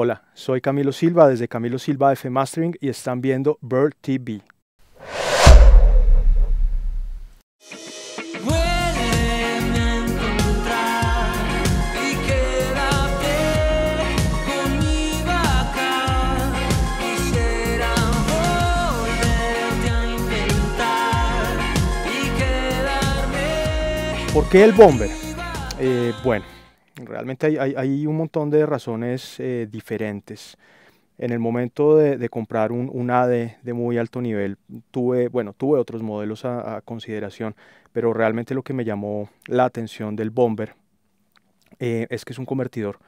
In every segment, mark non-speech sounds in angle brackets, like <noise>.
Hola, soy Camilo Silva desde Camilo Silva F Mastering y están viendo Bird TV. ¿Por qué el bomber? Eh, bueno, Realmente hay, hay, un montón de razones eh, diferentes. En el momento de, comprar un, un, AD de muy alto nivel, tuve, bueno, tuve otros modelos a, consideración, pero realmente lo que me llamó la atención del Bomber eh, es que es un convertidor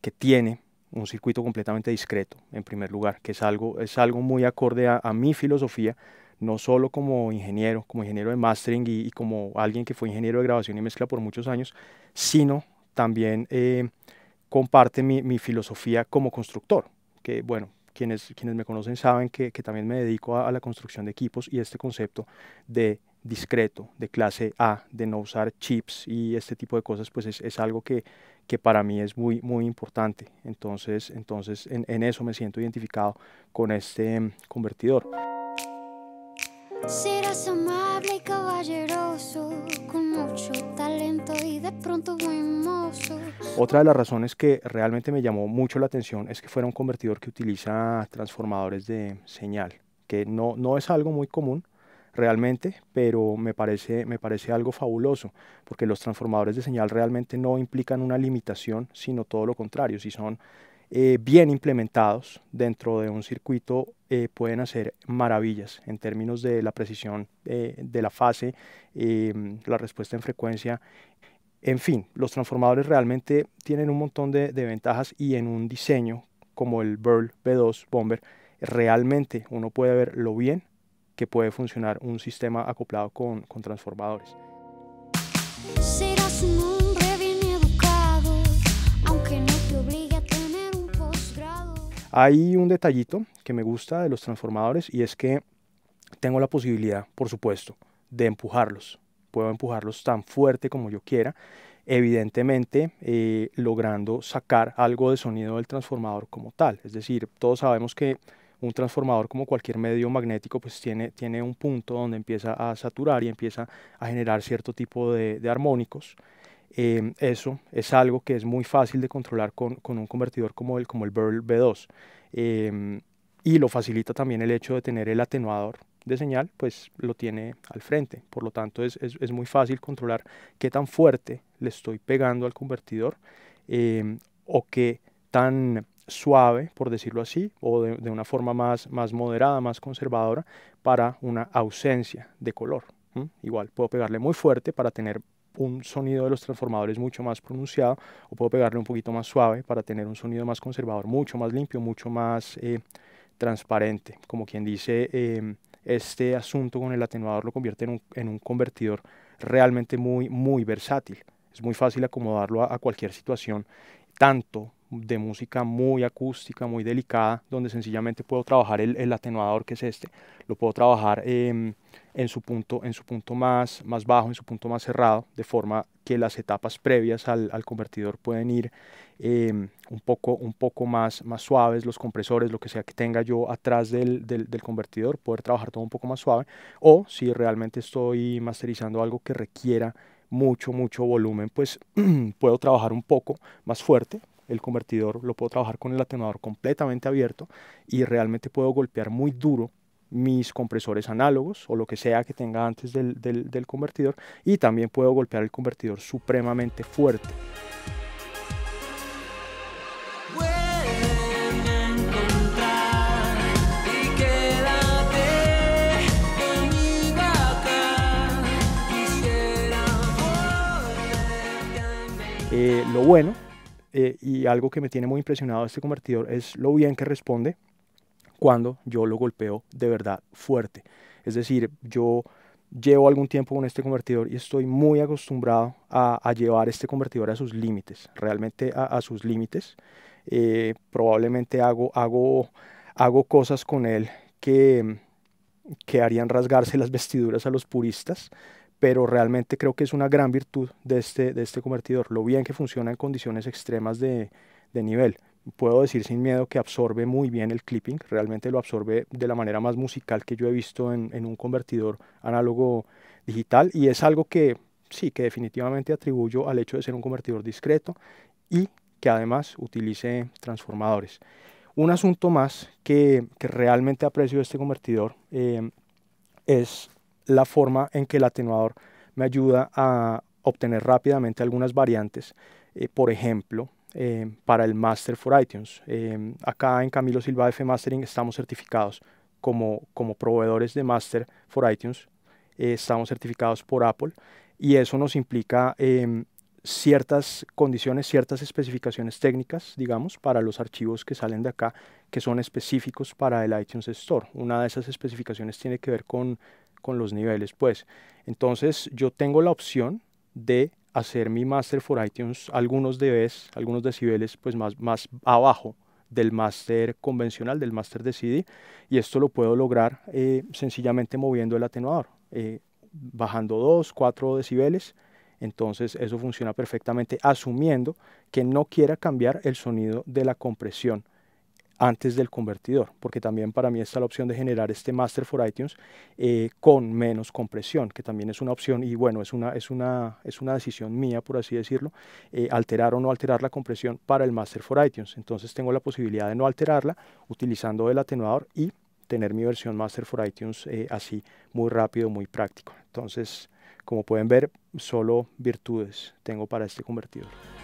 que tiene un circuito completamente discreto, en primer lugar, que es algo, es algo muy acorde a, mi filosofía, no solo como ingeniero, como ingeniero de mastering y, y, como alguien que fue ingeniero de grabación y mezcla por muchos años, sino también eh, comparte mi, filosofía como constructor, que bueno, quienes, quienes me conocen saben que, también me dedico a, la construcción de equipos y este concepto de discreto, de clase A, de no usar chips y este tipo de cosas, pues es, algo que, para mí es muy, muy importante. Entonces, entonces en, en eso me siento identificado con este mm, convertidor. Serás amable y caballeroso, con mucho talento y de pronto muy mozo. Otra de las razones que realmente me llamó mucho la atención es que fuera un convertidor que utiliza transformadores de señal, que no, no es algo muy común realmente, pero me parece, me parece algo fabuloso, porque los transformadores de señal realmente no implican una limitación, sino todo lo contrario, si son eh, bien implementados dentro de un circuito eh, pueden hacer maravillas en términos de la precisión eh, de la fase, em, la respuesta en frecuencia. En fin, los transformadores realmente tienen un montón de, ventajas y en un diseño como el Burl B2 Bomber, realmente uno puede ver lo bien que puede funcionar un sistema acoplado con transformadores. Hay un detallito que me gusta de los transformadores y es que tengo la posibilidad, por supuesto, de empujarlos. Puedo empujarlos tan fuerte como yo quiera, evidentemente eh, logrando sacar algo de sonido del transformador como tal. Es decir, todos sabemos que un transformador como cualquier medio magnético pues tiene, tiene un punto donde empieza a saturar y empieza a generar cierto tipo de armónicos Em, eso es algo que es muy fácil de controlar con, con un convertidor como el, como el Burl B2. Em, y lo facilita también el hecho de tener el atenuador de señal, pues lo tiene al frente. Por lo tanto, es, es, es muy fácil controlar qué tan fuerte le estoy pegando al convertidor em, o qué tan suave, por decirlo así, o de, una forma más, más moderada, más conservadora, para una ausencia de color. Igual puedo pegarle muy fuerte para tener un sonido de los transformadores mucho más pronunciado o puedo pegarle un poquito más suave para tener un sonido más conservador, mucho más limpio, mucho más eh, transparente. Como quien dice, em, este asunto con el atenuador lo convierte en un, convertidor realmente muy, muy versátil. Es muy fácil acomodarlo a, cualquier situación, tanto de música muy acústica, muy delicada, donde sencillamente puedo trabajar el, el atenuador que es este, lo puedo trabajar em, en su punto, en su punto más, más bajo, en su punto más cerrado, de forma que las etapas previas al, convertidor pueden ir em, un poco, un poco más, más suaves, los compresores, lo que sea que tenga yo atrás del, del, convertidor, poder trabajar todo un poco más suave, o si realmente estoy masterizando algo que requiera mucho, mucho volumen, pues <clears throat> puedo trabajar un poco más fuerte, el convertidor lo puedo trabajar con el atenuador completamente abierto y realmente puedo golpear muy duro mis compresores análogos o lo que sea que tenga antes del, del, convertidor y también puedo golpear el convertidor supremamente fuerte. Eh, lo bueno eh, y algo que me tiene muy impresionado este convertidor es lo bien que responde cuando yo lo golpeo de verdad fuerte. Es decir, yo llevo algún tiempo con este convertidor y estoy muy acostumbrado a, llevar este convertidor a sus límites, realmente a, sus límites. Eh, probablemente hago, hago, hago cosas con él que, que harían rasgarse las vestiduras a los puristas, pero realmente creo que es una gran virtud de este, de este convertidor, lo bien que funciona en condiciones extremas de, de nivel puedo decir sin miedo que absorbe muy bien el clipping, realmente lo absorbe de la manera más musical que yo he visto en, en un convertidor análogo digital y es algo que sí, que definitivamente atribuyo al hecho de ser un convertidor discreto y que además utilice transformadores. Un asunto más que, que realmente aprecio de este convertidor eh, es la forma en que el atenuador me ayuda a obtener rápidamente algunas variantes. Eh, por ejemplo, eh, para el Master for iTunes. Eh, acá en Camilo Silva F Mastering estamos certificados como, como proveedores de Master for iTunes, eh, estamos certificados por Apple y eso nos implica ciertas condiciones, ciertas especificaciones técnicas, digamos, para los archivos que salen de acá, que son específicos para el iTunes Store. Una de esas especificaciones tiene que ver con, con los niveles, pues. Entonces yo tengo la opción de hacer mi master for iTunes algunos dBs, algunos decibeles pues más, más abajo del master convencional, del master de CD, y esto lo puedo lograr eh, sencillamente moviendo el atenuador, eh, bajando 2, 4 decibeles, entonces eso funciona perfectamente, asumiendo que no quiera cambiar el sonido de la compresión antes del convertidor, porque también para mí está la opción de generar este master for iTunes eh, con menos compresión, que también es una opción y bueno, es una, es una, es una decisión mía, por así decirlo, eh, alterar o no alterar la compresión para el master for iTunes. Entonces tengo la posibilidad de no alterarla utilizando el atenuador y tener mi versión master for iTunes eh, así, muy rápido, muy práctico. Entonces, como pueden ver, solo virtudes tengo para este convertidor.